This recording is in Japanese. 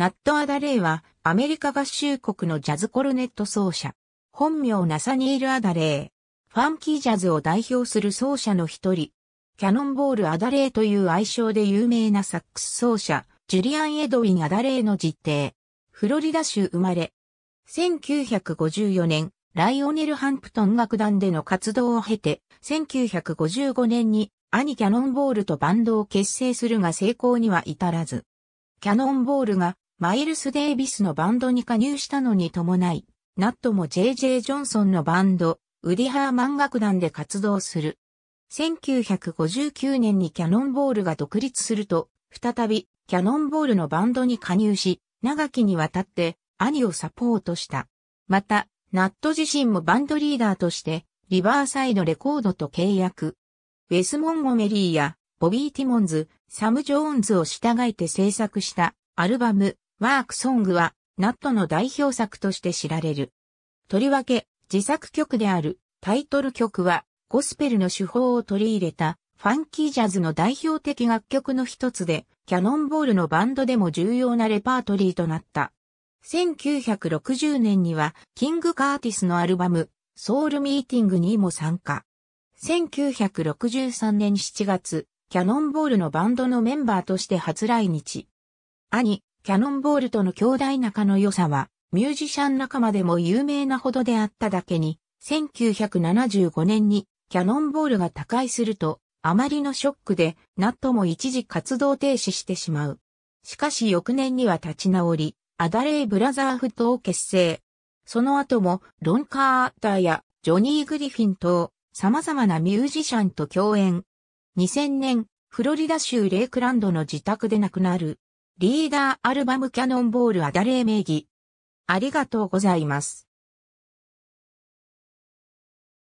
ナット・アダレイはアメリカ合衆国のジャズコルネット奏者。本名ナサニール・アダレイ。ファンキージャズを代表する奏者の一人。キャノンボール・アダレイという愛称で有名なサックス奏者、ジュリアン・エドウィン・アダレイの実弟。フロリダ州生まれ。1954年、ライオネル・ハンプトン楽団での活動を経て、1955年に兄キャノンボールとバンドを結成するが成功には至らず。キャノンボールがマイルス・デイビスのバンドに加入したのに伴い、ナットも J.J. ジョンソンのバンド、ウディハーマン楽団で活動する。1959年にキャノンボールが独立すると、再びキャノンボールのバンドに加入し、長きにわたって兄をサポートした。また、ナット自身もバンドリーダーとして、リバーサイドレコードと契約。ウェス・モンゴメリーや、ボビー・ティモンズ、サム・ジョーンズを従えて制作したアルバム、ワークソングは、ナットの代表作として知られる。とりわけ、自作曲であるタイトル曲は、ゴスペルの手法を取り入れた、ファンキージャズの代表的楽曲の一つで、キャノンボールのバンドでも重要なレパートリーとなった。1960年には、キング・カーティスのアルバム、ソウル・ミーティングにも参加。1963年7月、キャノンボールのバンドのメンバーとして初来日。兄、キャノンボールとの兄弟仲の良さは、ミュージシャン仲間でも有名なほどであっただけに、1975年にキャノンボールが他界すると、あまりのショックで、ナットも一時活動停止してしまう。しかし翌年には立ち直り、アダレイ・ブラザーフットを結成。その後も、ロン・カーターやジョニー・グリフィン等、様々なミュージシャンと共演。2000年、フロリダ州レイクランドの自宅で亡くなる。リーダーアルバムキャノンボールは誰名義。ありがとうございます。